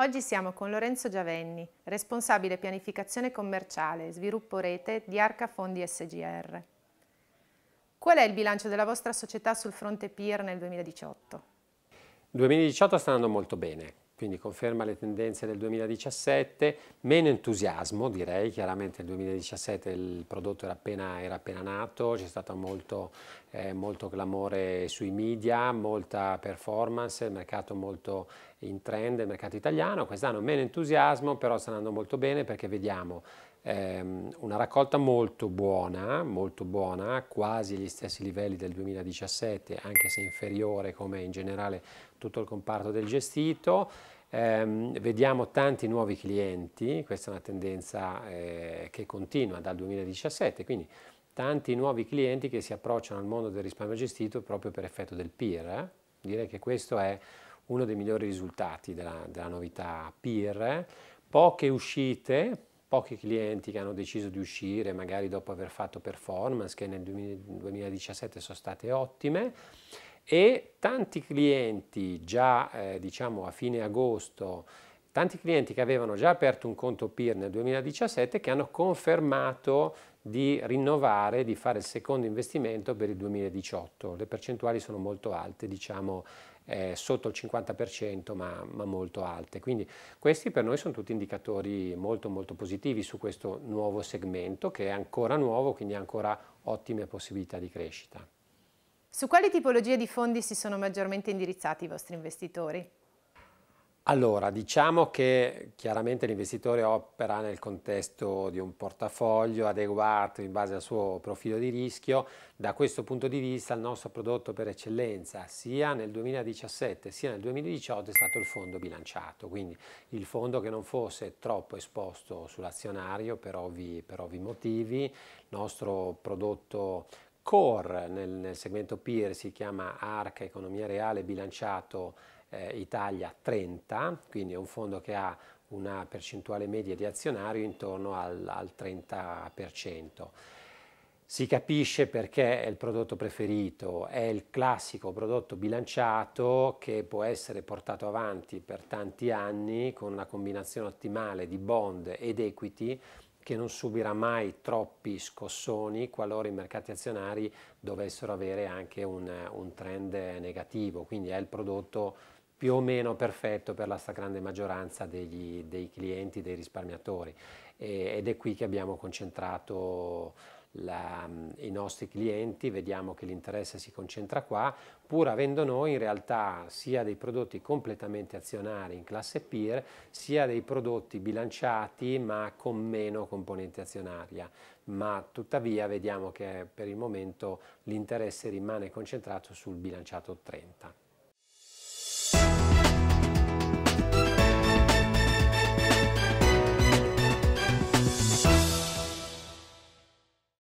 Oggi siamo con Lorenzo Giavenni, responsabile pianificazione commerciale e sviluppo rete di Arca Fondi SGR. Qual è il bilancio della vostra società sul fronte PIR nel 2018? Il 2018 sta andando molto bene, quindi conferma le tendenze del 2017, meno entusiasmo direi, chiaramente nel 2017 il prodotto era appena, era appena nato, c'è stato molto, eh, molto clamore sui media, molta performance, il mercato molto in trend del mercato italiano, quest'anno meno entusiasmo, però sta andando molto bene perché vediamo ehm, una raccolta molto buona, molto buona, quasi agli stessi livelli del 2017, anche se inferiore come in generale tutto il comparto del gestito. Um, vediamo tanti nuovi clienti, questa è una tendenza eh, che continua dal 2017, quindi tanti nuovi clienti che si approcciano al mondo del risparmio gestito proprio per effetto del peer. Eh? Direi che questo è uno dei migliori risultati della, della novità peer, eh. poche uscite, pochi clienti che hanno deciso di uscire magari dopo aver fatto performance che nel 2017 sono state ottime e tanti clienti già eh, diciamo a fine agosto tanti clienti che avevano già aperto un conto peer nel 2017 che hanno confermato di rinnovare, di fare il secondo investimento per il 2018. Le percentuali sono molto alte, diciamo eh, sotto il 50%, ma, ma, molto alte. Quindi questi per noi sono tutti indicatori molto molto positivi su questo nuovo segmento che è ancora nuovo, quindi ha ancora ottime possibilità di crescita. Su quali tipologie di fondi si sono maggiormente indirizzati i vostri investitori? Allora, diciamo che chiaramente l'investitore opera nel contesto di un portafoglio adeguato in base al suo profilo di rischio. Da questo punto di vista il nostro prodotto per eccellenza sia nel 2017 sia nel 2018 è stato il fondo bilanciato, quindi il fondo che non fosse troppo esposto sull'azionario per ovvi, per ovvi motivi. Il nostro prodotto core nel, nel segmento peer si chiama ARC, economia reale bilanciato eh, Italia 30, quindi è un fondo che ha una percentuale media di azionario intorno al, al 30%. Si capisce perché è il prodotto preferito, è il classico prodotto bilanciato che può essere portato avanti per tanti anni con una combinazione ottimale di bond ed equity che non subirà mai troppi scossoni qualora i mercati azionari dovessero avere anche un, un trend negativo, quindi è il prodotto più o meno perfetto per la stragrande maggioranza degli, dei clienti, dei risparmiatori e, ed è qui che abbiamo concentrato la, i nostri clienti, vediamo che l'interesse si concentra qua, pur avendo noi in realtà sia dei prodotti completamente azionari in classe peer, sia dei prodotti bilanciati ma con meno componente azionaria, ma tuttavia vediamo che per il momento l'interesse rimane concentrato sul bilanciato 30.